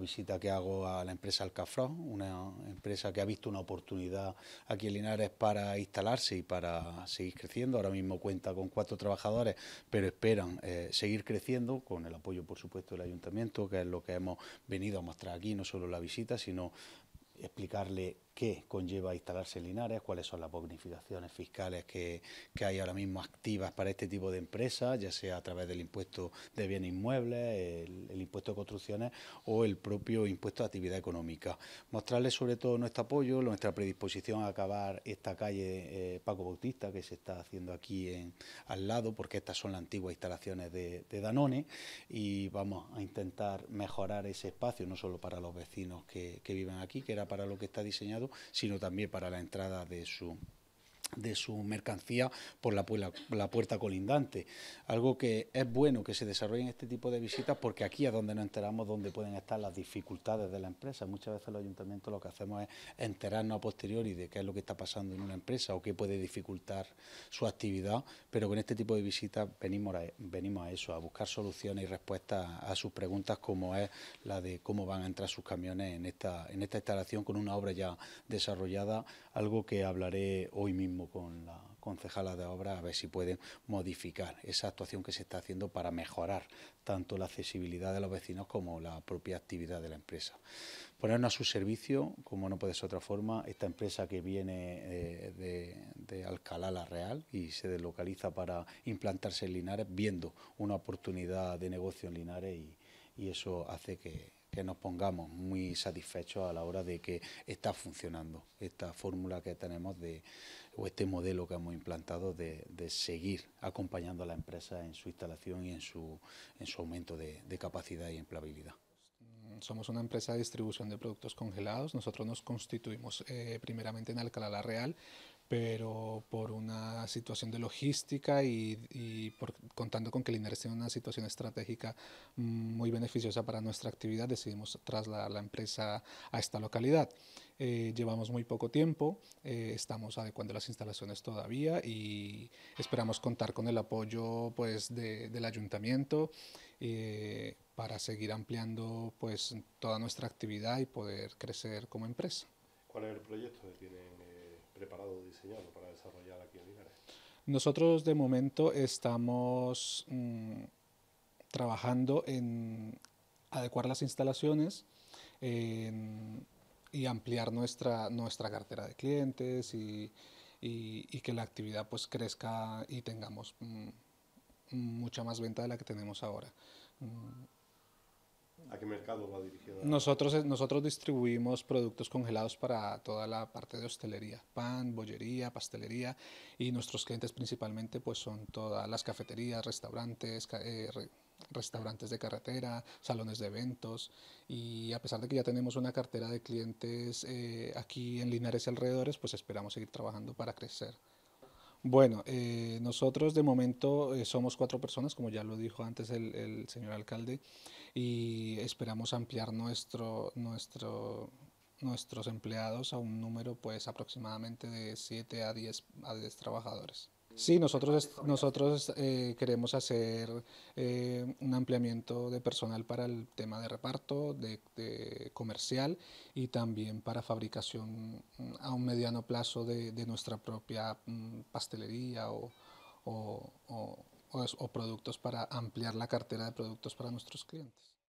visita que hago a la empresa Alcafrón, una empresa que ha visto una oportunidad aquí en Linares para instalarse y para seguir creciendo. Ahora mismo cuenta con cuatro trabajadores, pero esperan eh, seguir creciendo con el apoyo, por supuesto, del ayuntamiento, que es lo que hemos venido a mostrar aquí, no solo la visita, sino explicarle qué conlleva instalarse en Linares, cuáles son las bonificaciones fiscales que, hay ahora mismo activas para este tipo de empresas, ya sea a través del impuesto de bienes inmuebles, el, impuesto de construcciones o el propio impuesto de actividad económica. Mostrarles sobre todo nuestro apoyo, nuestra predisposición a acabar esta calle eh, Paco Bautista que se está haciendo aquí al lado, porque estas son las antiguas instalaciones de, de Danone y vamos a intentar mejorar ese espacio, no solo para los vecinos que viven aquí, que era para lo que está diseñado, sino también para la entrada de su de su mercancía por la, puerta colindante. Algo que es bueno que se desarrollen este tipo de visitas porque aquí es donde nos enteramos dónde pueden estar las dificultades de la empresa. Muchas veces los ayuntamientos lo que hacemos es enterarnos a posteriori de qué es lo que está pasando en una empresa o qué puede dificultar su actividad, pero con este tipo de visitas venimos a, venimos a eso, a buscar soluciones y respuestas a sus preguntas como es la de cómo van a entrar sus camiones en esta, en esta instalación con una obra ya desarrollada, algo que hablaré hoy mismo con la concejala de obra a ver si pueden modificar esa actuación que se está haciendo para mejorar tanto la accesibilidad de los vecinos como la propia actividad de la empresa. Ponernos a su servicio, como no puede ser otra forma, esta empresa que viene eh, de, Alcalá la Real y se deslocaliza para implantarse en Linares, viendo una oportunidad de negocio en Linares y y eso hace que, nos pongamos muy satisfechos a la hora de que está funcionando esta fórmula que tenemos de, o este modelo que hemos implantado de, seguir acompañando a la empresa en su instalación y en su, en su aumento de, capacidad y empleabilidad. Somos una empresa de distribución de productos congelados. Nosotros nos constituimos eh, primeramente en Alcalá la Real, pero por una situación de logística y, y por, contando con que Linares tiene una situación estratégica mm, muy beneficiosa para nuestra actividad, decidimos trasladar la empresa a esta localidad. Eh, llevamos muy poco tiempo, eh, estamos adecuando las instalaciones todavía y esperamos contar con el apoyo pues, de, del ayuntamiento eh, para seguir ampliando pues, toda nuestra actividad y poder crecer como empresa. ¿Cuál es el proyecto que tienen? preparado o diseñado para desarrollar aquí en Nosotros de momento estamos mm, trabajando en adecuar las instalaciones y ampliar nuestra, nuestra cartera de clientes y, que la actividad pues crezca y tengamos mm, mucha más venta de la que tenemos ahora. Mm, ¿A qué mercado va dirigida? Nosotros, eh, nosotros distribuimos productos congelados para toda la parte de hostelería, pan, bollería, pastelería y nuestros clientes principalmente pues son todas las cafeterías, restaurantes, eh, restaurantes de carretera, salones de eventos y a pesar de que ya tenemos una cartera de clientes eh, aquí en Linares y alrededores, pues esperamos seguir trabajando para crecer bueno, eh, nosotros de momento eh, somos cuatro personas, como ya lo dijo antes el, señor alcalde, y esperamos ampliar nuestro, nuestros empleados a un número pues aproximadamente de 7 a diez a 10 trabajadores. Sí, nosotros, nosotros eh, queremos hacer eh, un ampliamiento de personal para el tema de reparto, de, comercial y también para fabricación mm, a un mediano plazo de, nuestra propia mm, pastelería o productos para ampliar la cartera de productos para nuestros clientes.